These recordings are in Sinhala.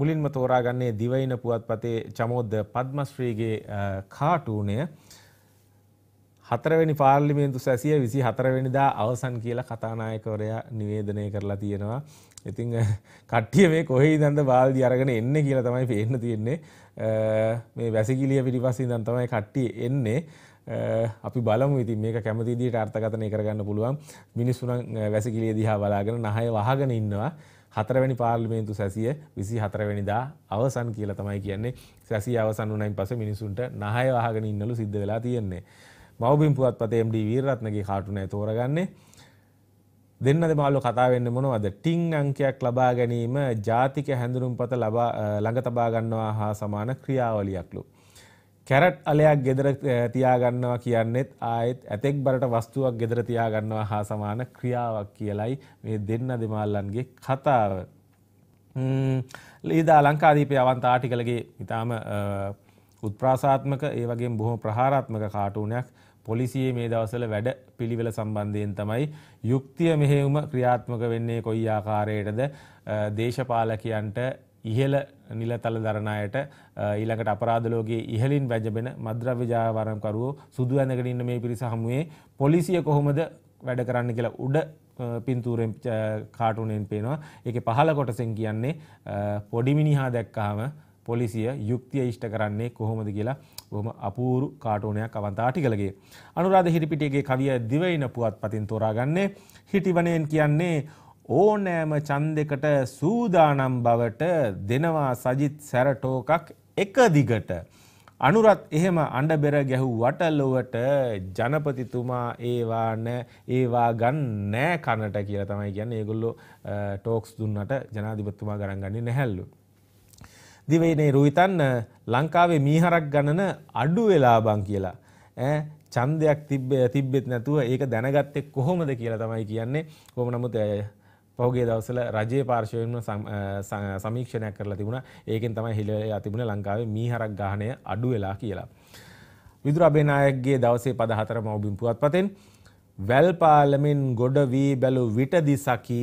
මුලින්ම තෝරාගන්නේ දිවයින පුවත්පතේ චමෝද්ද පද්මශ්‍රීගේ කාටූනය හතරවැනි පාර්ලිමේන්තු සැසිය විසි හතරවෙනිදා අවසන් කියලා කතානායකවරයා නිවේදනය කරලා තියෙනවා. ඉතිං කට්ටිය මේ කොහෙහි දන්ද බාල්දි අරගෙන එන්න කියලා තමයි පේන්න තියෙන්නේ මේ වැසිකිලිය පිටිපස්සින් දන් තමයි කට්ටිය එන්නේ. අපි බලමු ඉතින් මේක කැමති විදිහට අර්ථකථනය කරගන්න පුළුවන් මිනිස්සුන් වැසිකිළිය දිහා බලාගෙන නහය වහගෙන ඉන්නවා හතරවැනි පාර්ලිමේන්තු සැසිය 24 වෙනිදා අවසන් කියලා තමයි කියන්නේ සැසිය අවසන් වුණයින් පස්සේ මිනිසුන්ට නහය වහගෙන ඉන්නලු සිද්ධ වෙලා තියෙන්නේ මව්බිම් පුවත්පතේ MD වීරරත්නගේ කාටුනය තෝරගන්නේ දෙන්න දෙමාල්ලු කතා වෙන්න මොනවද ටිං අංකයක් ලබා ගැනීම ජාතික හැඳුනුම්පත ලබා ළඟ තබා ගන්නවා හා සමාන ක්‍රියාවලියක්ලු කැරට් අලයක් ගෙදර තියාගන්නවා කියන්නෙත් ආයෙත් ඇතෙක් බරට වස්තුවක් ගෙදර තියාගන්නවා හා සමාන ක්‍රියාවක් කියලයි මේ දෙන්න දෙමාල්ලන්ගේ කතාව. ලීදා ලංකාදීපය අවන්ත ආටිකලගේ ඉතාම උත්ප්‍රාසාත්මක ඒ වගේ බොහොම ප්‍රහාරාත්මක කාටුනයක් පොලිසියේ මේ දවසල වැඩ පිළිවෙල සම්බන්ධයෙන් තමයි යුක්තිය මෙහෙවුම ක්‍රියාත්මක වෙන්නේ කොයි ආකාරයටද දේශපාලකයන්ට ඉහළ නිලතල දරණයට ඊළඟට අපරාධලෝගේ ඉහලින් වැජබෙන මද්‍රව්‍යජාවාරම්කරුවෝ සුදු ඇඳගෙන ඉන්න මේ පිරිස හමුවේ පොලිසිය කොහොමද වැඩ කරන්න කියලා උඩ පින්තූරෙන් කාටුනෙන් පේනවා ඒක පහල කොටසෙන් කියන්නේ පොඩිමිනිහා දැක්කාම පොලිසිය යුක්තිය ඉෂ්ට කරන්නේ කොහොමද කියලා බොහොම අපූරු කාටෝනයක් අවන්තාටිකලගේ. අනුරාධ හිරිපිටියගේ කවිය දිවයින පුවත් පතින් තෝරාගන්නේ හිටිවනයෙන් කියන්නේ ඕනෑම චන්දෙකට සූදානම් බවට දෙනවා සජිත් සැරටෝකක් එක දිගට. අනුරත් එහෙම අඩබෙර ගැහු වටලොවට ජනපතිතුමා ඒවාන ඒවා ගන්න නෑ කණට කියලා තමයි ගැන්න ඒගොල්ලො ටෝක්ස් දුන්නට ජනාධිපත්තුමා ගරන්ගන්න නැහැල්ලු. දිවයිනේ රුවිතන්න ලංකාවේ මීහරක් ගණන අඩු වෙලා බං කියලා. චන්දයක් තිබ්බ තිබ්බෙත් නැතුව ඒක දැනගත්තෙක් කොහොමද කියලා තමයි කියන්නේ කොම නමුත් ඇය. පහුගේ දවසල රජයේ පාර්ශවයෙන්ම සමීක්ෂණයක් කරලා තිබුණා. ඒකෙන් තමයි හෙළලා තිබුණේ ලංකාවේ මීහරක් ගහණය අඩු වෙලා කියලා. විදුර අබේනායකගේ දවසේ පද හතර මව්බිම් පුවත්පතෙන් වැල් පාලමින් ගොඩ වී බැලු විට දිසකි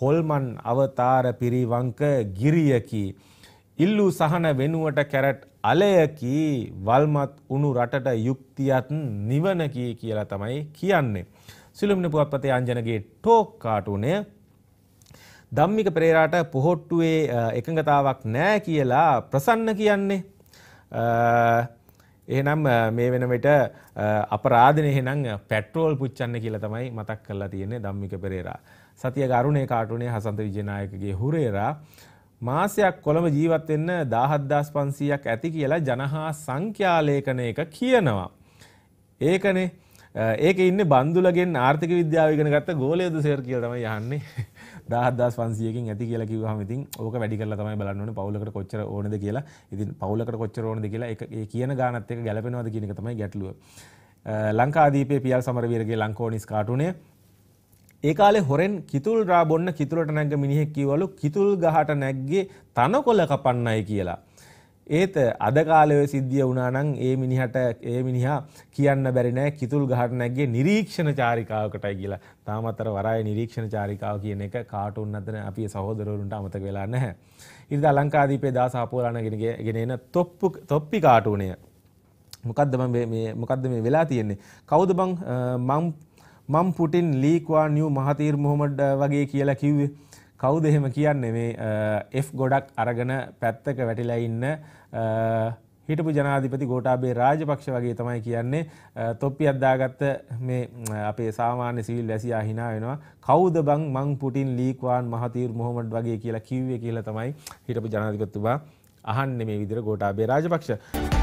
හොල්මන් අවතාර පිරිවංක ගිරියකි ඉල්ලු සහන වෙනුවට කැරට් අලයකි වල්මත් උණු රටට යුක්තියත් නිවනකි කියලා තමයි කියන්නේ. සිලුම්න පුවත්පතේ අංජනගේ ටෝක් කාටුනය ධම්මික පෙරේරාට පොහොට්ටුවේ එකඟතාවක් නෑ කියලා ප්‍රසන්න කියන්නේ. එහෙනම් මේ වෙන විට අපරාධනේ එහෙනම් පෙට්‍රෝල් පුච්චන්න කියලා තමයි මතක් කරලා තියෙන්නේ ධම්මික පෙරේරා. සතිය ගරුණේ කාටුනේ හසන්ත විජේනායකගේ හුරේරා මාසයක් කොළඹ ජීවත් වෙන්න 17500ක් ඇති කියලා ජනහා සංඛ්‍යාලේඛනයක කියනවා. ඒකනේ ඒක ඉන්න බන්දුලගෙන් ආර්ථික විද්‍යාවගෙන ගත්ත ගෝලයද සේර් කියලම යන්නේ දාහදස් පන්සියකින් ඇති කියලා කිව හමතින් ඕක වැඩි කරලා තමයි බලන්න පවුලකට කොච්චර ඕනද කියලා ඉතින් පවුලකට කොච්චර ඕනද කියලා එක කියන ගානත් එක ගැලපෙනවද කියන එක තමයි ගැටලුව ලංකාදීපේ පියල් සමරවීරගේ ලංකෝනිස් කාටුනේ ඒ කාලේ හොරෙන් කිතුල් රා බොන්න කිතුලට නැග්ග මිනිහෙක් කිව්වලු කිතුල් ගහට නැග්ගේ තනකොළ කපන්නයි කියලා ඒත අද කාලය සිද්ධිය වුණානං ඒ මිනිහට ඒ මිනිහා කියන්න බැරිනෑ කිතුල් ගහටනැගේ නිරීක්ෂණ චාරිකාවකටයි කියලා තාමතර වරයි නිරීක්ෂණ චාරිකාව කියන එක කාටුන් අතන අපි සහෝදරවරුන්ට අමතක වෙලා නැහැ. ඉරිද අලංකාදීපේ දාසාපෝලානගෙනගේ ගෙනෙන තොප්පු තොප්පි කාටුනය. මොකක්ද මොකක්ද මේ වෙලා තියෙන්නේ. කෞද බං මම් පුටින් ලීක්වා නියු මහතීර් මොහොමඩ් වගේ කියලා කිව්වේ කවුද එහෙම කියන්නේ මේ F ගොඩක් අරගෙන පැත්තක වැටිලා ඉන්න හිටපු ජනාධිපති ගෝටාබේ රාජපක්ෂ වගේ තමයි කියන්නේ තොප්පියක් දාගත්ත මේ අපේ සාමාන්‍ය සිවිල් වැසියා hina වෙනවා කවුද බං මං පුටින් ලීක්වාන් මහතීර් මොහොමඩ් වගේ කියලා කිව්වේ කියලා තමයි හිටපු ජනාධිපතිතුමා අහන්නේ මේ විදිහට ගෝටාබේ රාජපක්ෂ